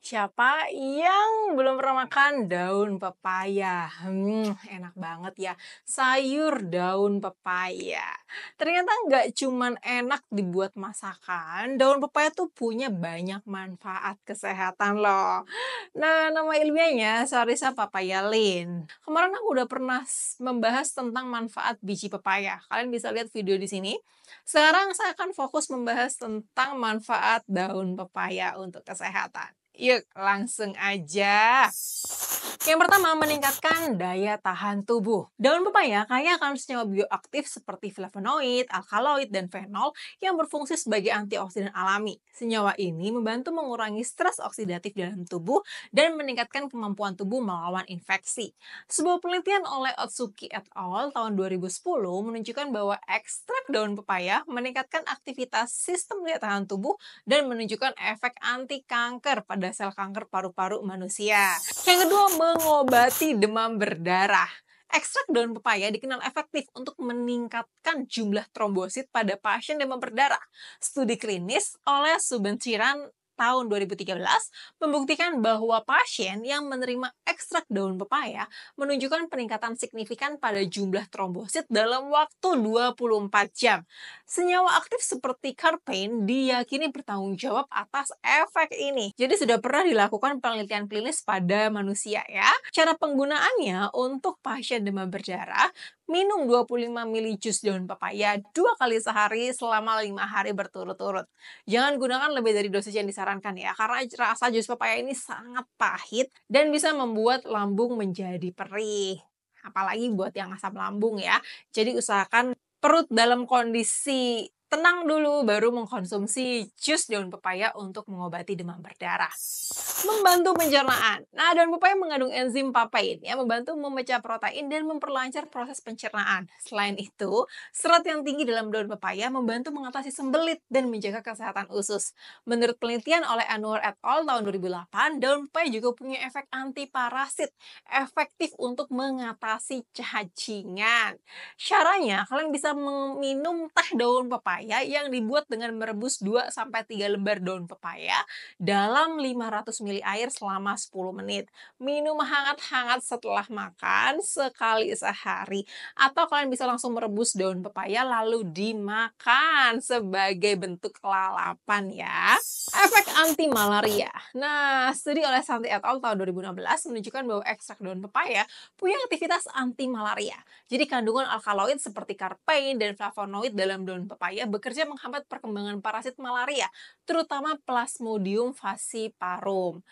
Siapa yang belum pernah makan daun pepaya? Hmm, enak banget ya. Sayur daun pepaya. Ternyata nggak cuman enak dibuat masakan, daun pepaya tuh punya banyak manfaat kesehatan loh. Nah, nama ilmiahnya Sarisa papaya lin. Kemarin aku udah pernah membahas tentang manfaat biji pepaya. Kalian bisa lihat video di sini. Sekarang saya akan fokus membahas tentang manfaat daun pepaya untuk kesehatan. Yuk langsung aja. Yang pertama, meningkatkan daya tahan tubuh. Daun pepaya kaya akan senyawa bioaktif seperti flavonoid, alkaloid, dan fenol yang berfungsi sebagai antioksidan alami. Senyawa ini membantu mengurangi stres oksidatif dalam tubuh dan meningkatkan kemampuan tubuh melawan infeksi. Sebuah penelitian oleh Otsuki et al. tahun 2010 menunjukkan bahwa ekstrak daun pepaya meningkatkan aktivitas sistem daya tahan tubuh dan menunjukkan efek anti kanker pada sel kanker paru-paru manusia. Yang kedua, mengobati demam berdarah. Ekstrak daun pepaya dikenal efektif untuk meningkatkan jumlah trombosit pada pasien demam berdarah. Studi klinis oleh Subenciran tahun 2013 membuktikan bahwa pasien yang menerima ekstrak daun pepaya menunjukkan peningkatan signifikan pada jumlah trombosit dalam waktu 24 jam. Senyawa aktif seperti karpain diyakini bertanggung jawab atas efek ini. Jadi sudah pernah dilakukan penelitian klinis pada manusia ya. Cara penggunaannya untuk pasien demam berdarah minum 25 ml jus daun pepaya dua kali sehari selama lima hari berturut-turut. Jangan gunakan lebih dari dosis yang disarankan ya, karena rasa jus pepaya ini sangat pahit dan bisa membuat lambung menjadi perih. Apalagi buat yang asam lambung ya. Jadi usahakan perut dalam kondisi tenang dulu baru mengkonsumsi jus daun pepaya untuk mengobati demam berdarah membantu pencernaan. Nah, daun pepaya mengandung enzim papain yang membantu memecah protein dan memperlancar proses pencernaan. Selain itu, serat yang tinggi dalam daun pepaya membantu mengatasi sembelit dan menjaga kesehatan usus. Menurut penelitian oleh Anwar et al. tahun 2008, daun pepaya juga punya efek anti parasit efektif untuk mengatasi cacingan. Caranya, kalian bisa meminum teh daun pepaya yang dibuat dengan merebus 2 sampai 3 lembar daun pepaya dalam 500 ml family air selama 10 menit. Minum hangat-hangat setelah makan sekali sehari. Atau kalian bisa langsung merebus daun pepaya lalu dimakan sebagai bentuk lalapan ya. Efek anti malaria. Nah, studi oleh Santi et al. tahun 2016 menunjukkan bahwa ekstrak daun pepaya punya aktivitas anti malaria. Jadi kandungan alkaloid seperti karpein dan flavonoid dalam daun pepaya bekerja menghambat perkembangan parasit malaria terutama Plasmodium falciparum.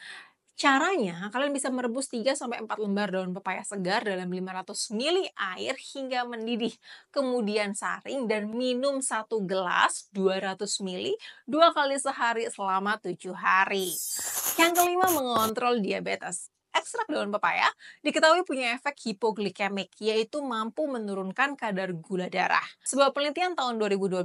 Caranya, kalian bisa merebus 3-4 lembar daun pepaya segar dalam 500 ml air hingga mendidih. Kemudian saring dan minum satu gelas 200 ml dua kali sehari selama tujuh hari. Yang kelima, mengontrol diabetes ekstrak daun pepaya diketahui punya efek hipoglikemik, yaitu mampu menurunkan kadar gula darah. Sebuah penelitian tahun 2012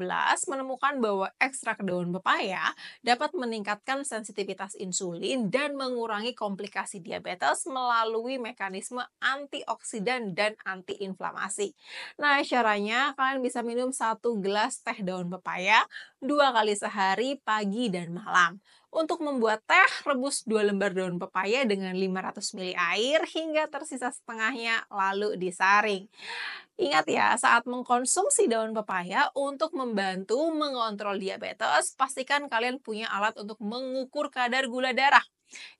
menemukan bahwa ekstrak daun pepaya dapat meningkatkan sensitivitas insulin dan mengurangi komplikasi diabetes melalui mekanisme antioksidan dan antiinflamasi. Nah, caranya kalian bisa minum satu gelas teh daun pepaya dua kali sehari, pagi dan malam untuk membuat teh, rebus dua lembar daun pepaya dengan 500 ml air hingga tersisa setengahnya lalu disaring. Ingat ya, saat mengkonsumsi daun pepaya untuk membantu mengontrol diabetes, pastikan kalian punya alat untuk mengukur kadar gula darah.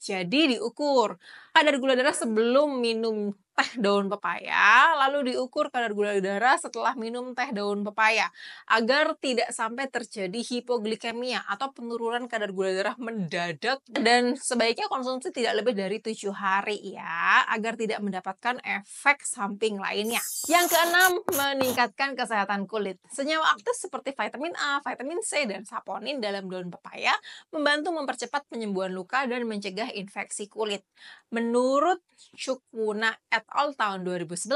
Jadi diukur kadar gula darah sebelum minum teh daun pepaya, lalu diukur kadar gula darah setelah minum teh daun pepaya, agar tidak sampai terjadi hipoglikemia atau penurunan kadar gula darah mendadak dan sebaiknya konsumsi tidak lebih dari tujuh hari ya, agar tidak mendapatkan efek samping lainnya. Yang keenam, meningkatkan kesehatan kulit. Senyawa aktif seperti vitamin A, vitamin C, dan saponin dalam daun pepaya membantu mempercepat penyembuhan luka dan mencegah infeksi kulit. Menurut Cukuna et all tahun 2011,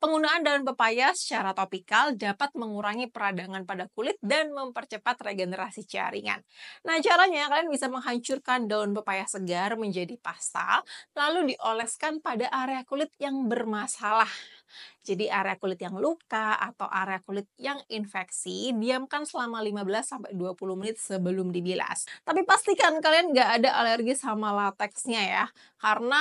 penggunaan daun pepaya secara topikal dapat mengurangi peradangan pada kulit dan mempercepat regenerasi jaringan. Nah, caranya kalian bisa menghancurkan daun pepaya segar menjadi pasta, lalu dioleskan pada area kulit yang bermasalah. Jadi area kulit yang luka atau area kulit yang infeksi diamkan selama 15-20 menit sebelum dibilas. Tapi pastikan kalian nggak ada alergi sama lateksnya ya, karena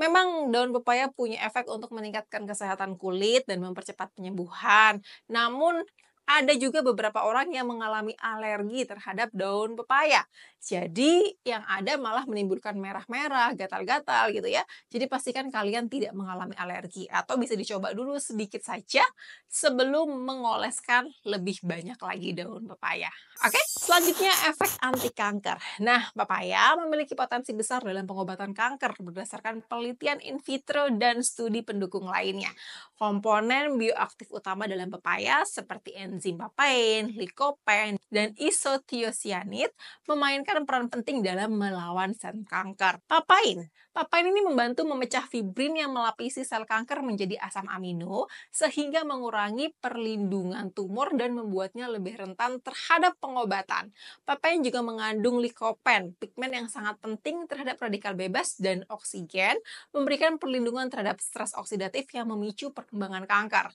Memang daun pepaya punya efek untuk meningkatkan kesehatan kulit dan mempercepat penyembuhan. Namun ada juga beberapa orang yang mengalami alergi terhadap daun pepaya. Jadi yang ada malah menimbulkan merah-merah, gatal-gatal gitu ya. Jadi pastikan kalian tidak mengalami alergi atau bisa dicoba dulu sedikit saja sebelum mengoleskan lebih banyak lagi daun pepaya. Oke, selanjutnya efek anti kanker. Nah, pepaya memiliki potensi besar dalam pengobatan kanker berdasarkan penelitian in vitro dan studi pendukung lainnya. Komponen bioaktif utama dalam pepaya seperti enzim enzim papain, likopen, dan isothiocyanids memainkan peran penting dalam melawan sel kanker. Papain. Papain ini membantu memecah fibrin yang melapisi sel kanker menjadi asam amino sehingga mengurangi perlindungan tumor dan membuatnya lebih rentan terhadap pengobatan. Papain juga mengandung likopen, pigmen yang sangat penting terhadap radikal bebas dan oksigen, memberikan perlindungan terhadap stres oksidatif yang memicu perkembangan kanker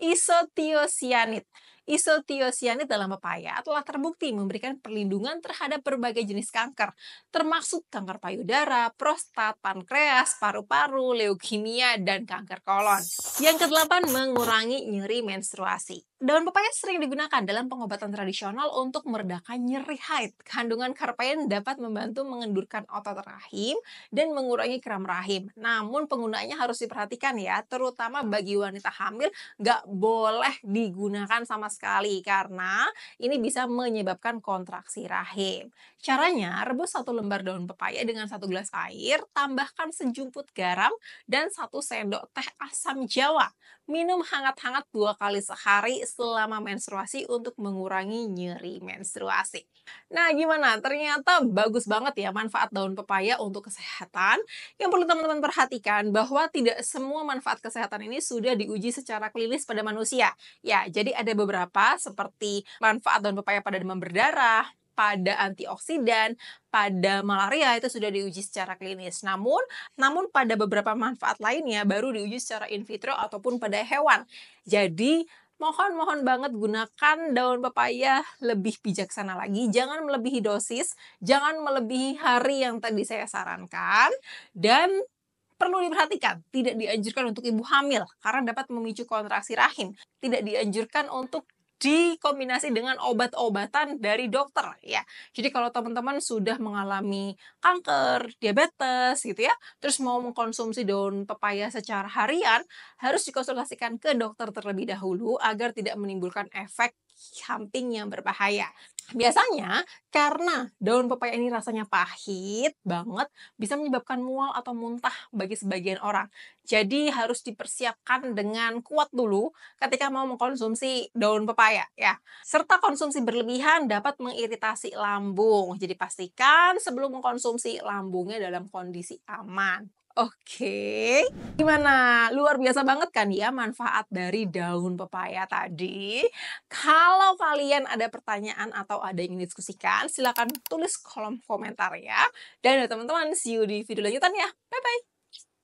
isotiosianit. Isotiosianit dalam pepaya telah terbukti memberikan perlindungan terhadap berbagai jenis kanker, termasuk kanker payudara, prostat, pankreas, paru-paru, leukemia, dan kanker kolon. Yang kedelapan, mengurangi nyeri menstruasi. Daun pepaya sering digunakan dalam pengobatan tradisional untuk meredakan nyeri haid. Kandungan karpen dapat membantu mengendurkan otot rahim dan mengurangi kram rahim. Namun penggunaannya harus diperhatikan ya, terutama bagi wanita hamil nggak boleh digunakan sama sekali karena ini bisa menyebabkan kontraksi rahim. Caranya, rebus satu lembar daun pepaya dengan satu gelas air, tambahkan sejumput garam dan satu sendok teh asam jawa minum hangat-hangat dua kali sehari selama menstruasi untuk mengurangi nyeri menstruasi. Nah, gimana? Ternyata bagus banget ya manfaat daun pepaya untuk kesehatan. Yang perlu teman-teman perhatikan bahwa tidak semua manfaat kesehatan ini sudah diuji secara klinis pada manusia. Ya, jadi ada beberapa seperti manfaat daun pepaya pada demam berdarah, pada antioksidan, pada malaria itu sudah diuji secara klinis. Namun, namun pada beberapa manfaat lainnya baru diuji secara in vitro ataupun pada hewan. Jadi, mohon-mohon banget gunakan daun pepaya lebih bijaksana lagi. Jangan melebihi dosis, jangan melebihi hari yang tadi saya sarankan. Dan perlu diperhatikan, tidak dianjurkan untuk ibu hamil karena dapat memicu kontraksi rahim. Tidak dianjurkan untuk dikombinasi dengan obat-obatan dari dokter ya. Jadi kalau teman-teman sudah mengalami kanker, diabetes gitu ya, terus mau mengkonsumsi daun pepaya secara harian, harus dikonsultasikan ke dokter terlebih dahulu agar tidak menimbulkan efek samping yang berbahaya. Biasanya karena daun pepaya ini rasanya pahit banget bisa menyebabkan mual atau muntah bagi sebagian orang. Jadi harus dipersiapkan dengan kuat dulu ketika mau mengkonsumsi daun pepaya ya. Serta konsumsi berlebihan dapat mengiritasi lambung. Jadi pastikan sebelum mengkonsumsi lambungnya dalam kondisi aman. Oke. Gimana? Luar biasa banget kan ya manfaat dari daun pepaya tadi. Kalau kalian ada pertanyaan atau ada yang ingin diskusikan, silahkan tulis kolom komentar ya. Dan ya teman-teman, see you di video lanjutan ya. Bye-bye.